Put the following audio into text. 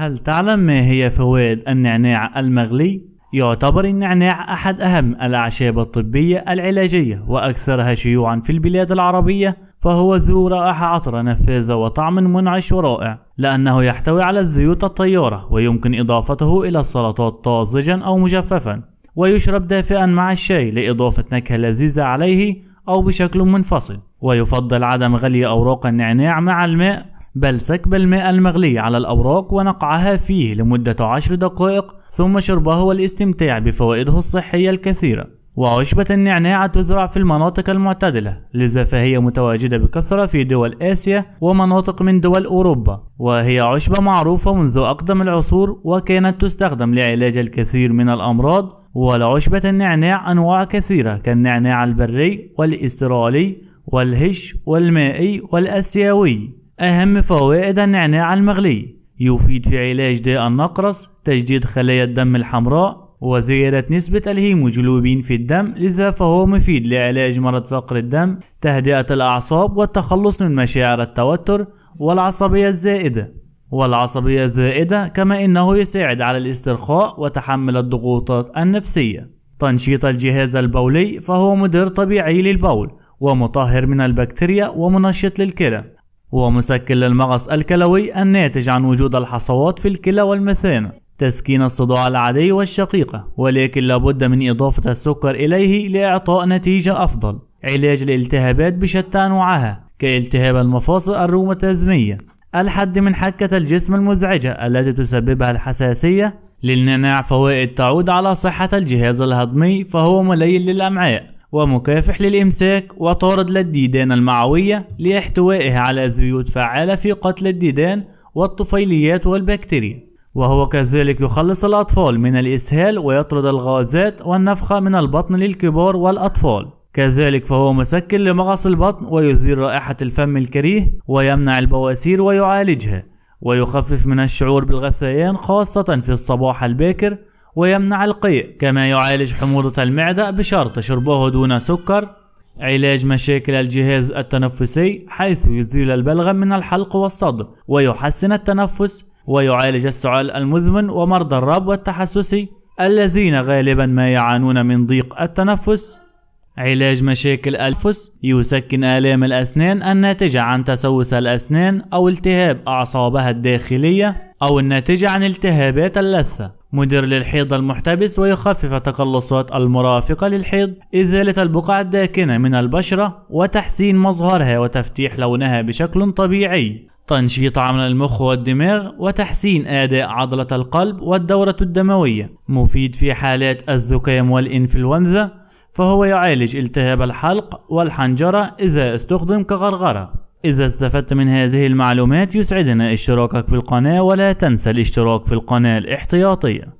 هل تعلم ما هي فوائد النعناع المغلي؟ يعتبر النعناع أحد أهم الأعشاب الطبية العلاجية وأكثرها شيوعا في البلاد العربية فهو ذو رائحة عطرة نفاذة وطعم منعش ورائع لأنه يحتوي على الزيوت الطيارة ويمكن إضافته إلى السلطات طازجا أو مجففا ويشرب دافئا مع الشاي لإضافة نكهة لذيذة عليه أو بشكل منفصل ويفضل عدم غلي أوراق النعناع مع الماء بل سكب الماء المغلي على الأوراق ونقعها فيه لمدة عشر دقائق ثم شربه والاستمتاع بفوائده الصحية الكثيرة وعشبة النعناع تزرع في المناطق المعتدلة لذا فهي متواجدة بكثرة في دول آسيا ومناطق من دول أوروبا وهي عشبة معروفة منذ أقدم العصور وكانت تستخدم لعلاج الكثير من الأمراض ولعشبة النعناع أنواع كثيرة كالنعناع البري والإسترالي والهش والمائي والأسيوي أهم فوائد النعناع المغلي يفيد في علاج داء النقرس تجديد خلايا الدم الحمراء وزيادة نسبة الهيموجلوبين في الدم لذا فهو مفيد لعلاج مرض فقر الدم تهدئة الأعصاب والتخلص من مشاعر التوتر والعصبية الزائدة والعصبية الزائدة كما إنه يساعد على الاسترخاء وتحمل الضغوطات النفسية تنشيط الجهاز البولي فهو مدير طبيعي للبول ومطهر من البكتيريا ومنشط للكلى ومسكن للمغص الكلوي الناتج عن وجود الحصوات في الكلى والمثانة تسكين الصداع العادي والشقيقة ولكن لابد من إضافة السكر إليه لإعطاء نتيجة أفضل علاج الالتهابات بشتى أنواعها كالتهاب المفاصل الروماتيزمية الحد من حكة الجسم المزعجة التي تسببها الحساسية للنعناع فوائد تعود على صحة الجهاز الهضمي فهو مليل للأمعاء ومكافح للإمساك وطارد للديدان المعوية لاحتوائه على زيوت فعالة في قتل الديدان والطفيليات والبكتيريا وهو كذلك يخلص الأطفال من الإسهال ويطرد الغازات والنفخة من البطن للكبار والأطفال كذلك فهو مسكن لمغص البطن ويزيل رائحة الفم الكريه ويمنع البواسير ويعالجها ويخفف من الشعور بالغثيان خاصة في الصباح الباكر ويمنع القيء كما يعالج حموضة المعدة بشرط شربه دون سكر علاج مشاكل الجهاز التنفسي حيث يزيل البلغم من الحلق والصدر ويحسن التنفس ويعالج السعال المزمن ومرضى الرب والتحسسي الذين غالبا ما يعانون من ضيق التنفس علاج مشاكل الفس يسكن آلام الأسنان الناتجة عن تسوس الأسنان أو التهاب أعصابها الداخلية أو الناتجة عن التهابات اللثة مدير للحيض المحتبس ويخفف تقلصات المرافقة للحيض إزالة البقع الداكنة من البشرة وتحسين مظهرها وتفتيح لونها بشكل طبيعي تنشيط عمل المخ والدماغ وتحسين أداء عضلة القلب والدورة الدموية مفيد في حالات الزكام والإنفلونزا فهو يعالج التهاب الحلق والحنجرة إذا استخدم كغرغرة إذا استفدت من هذه المعلومات يسعدنا اشتراكك في القناة ولا تنسى الاشتراك في القناة الاحتياطية